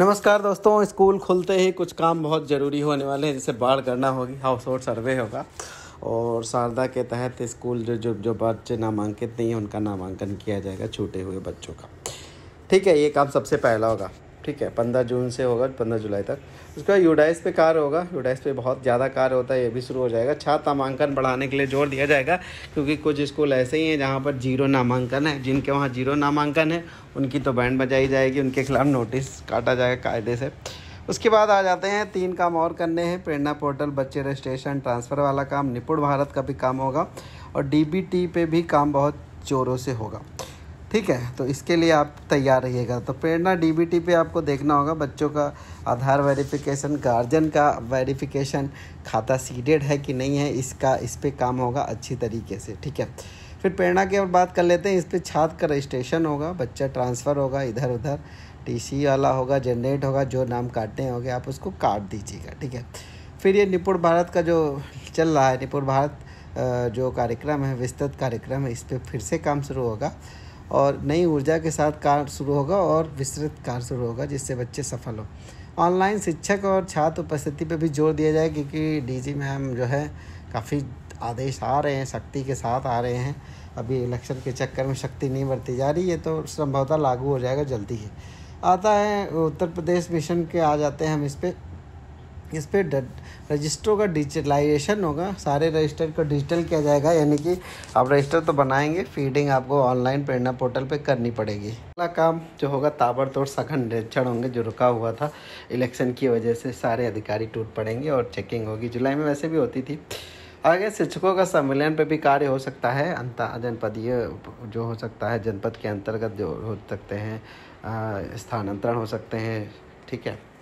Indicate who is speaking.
Speaker 1: नमस्कार दोस्तों स्कूल खुलते ही कुछ काम बहुत ज़रूरी होने वाले हैं जैसे बाढ़ करना होगी हाउस होल्ड सर्वे होगा और शारदा के तहत स्कूल जो जो जो बच्चे नामांकित नहीं हैं उनका नामांकन किया जाएगा छूटे हुए बच्चों का ठीक है ये काम सबसे पहला होगा ठीक है पंद्रह जून से होगा पंद्रह जुलाई तक उसके बाद यूडाइस पे कार होगा यूडाइस पे बहुत ज़्यादा कार होता है ये भी शुरू हो जाएगा छात्र नामांकन बढ़ाने के लिए जोर दिया जाएगा क्योंकि कुछ स्कूल ऐसे ही हैं जहाँ पर जीरो नामांकन है जिनके वहाँ जीरो नामांकन है उनकी तो बैंड बजाई जाएगी उनके खिलाफ नोटिस काटा जाएगा कायदे से उसके बाद आ जाते हैं तीन काम और करने हैं प्रेरणा पोर्टल बच्चे रजिस्ट्रेशन ट्रांसफ़र वाला काम निपुण भारत का भी काम होगा और डी पे भी काम बहुत जोरों से होगा ठीक है तो इसके लिए आप तैयार रहिएगा तो प्रेरणा डीबीटी पे आपको देखना होगा बच्चों का आधार वेरिफिकेशन गार्जियन का वेरिफिकेशन खाता सीडेड है कि नहीं है इसका इस पर काम होगा अच्छी तरीके से ठीक है फिर प्रेरणा की और बात कर लेते हैं इस पर छात्र का रजिस्ट्रेशन होगा बच्चा ट्रांसफ़र होगा इधर उधर टीसी वाला होगा जनरेट होगा जो नाम काटने होंगे आप उसको काट दीजिएगा ठीक है फिर ये निपुण भारत का जो चल रहा है निपुण भारत जो कार्यक्रम है विस्तृत कार्यक्रम है इस पर फिर से काम शुरू होगा और नई ऊर्जा के साथ कार्य शुरू होगा और विस्तृत कार्य शुरू होगा जिससे बच्चे सफल हो ऑनलाइन शिक्षक और छात्र उपस्थिति पर भी जोर दिया जाए क्योंकि डी जी मैम जो है काफ़ी आदेश आ रहे हैं शक्ति के साथ आ रहे हैं अभी इलेक्शन के चक्कर में शक्ति नहीं बढ़ती जा रही है तो संभवतः लागू हो जाएगा जल्दी ही आता है उत्तर प्रदेश मिशन के आ जाते हैं हम इस पर इस पर रजिस्टरों का डिजिटलाइजेशन होगा सारे रजिस्टर को डिजिटल किया जाएगा यानी कि आप रजिस्टर तो बनाएंगे फीडिंग आपको ऑनलाइन प्रेरणा पोर्टल पे करनी पड़ेगी अगला काम जो होगा ताबड़तोड़ सघन निरीक्षण होंगे जो रुका हुआ था इलेक्शन की वजह से सारे अधिकारी टूट पड़ेंगे और चेकिंग होगी जुलाई में वैसे भी होती थी आगे शिक्षकों का सम्मेलन पर भी कार्य हो सकता है अंता जनपदीय जो हो सकता है जनपद के अंतर्गत जो हो सकते हैं स्थानांतरण हो सकते हैं ठीक है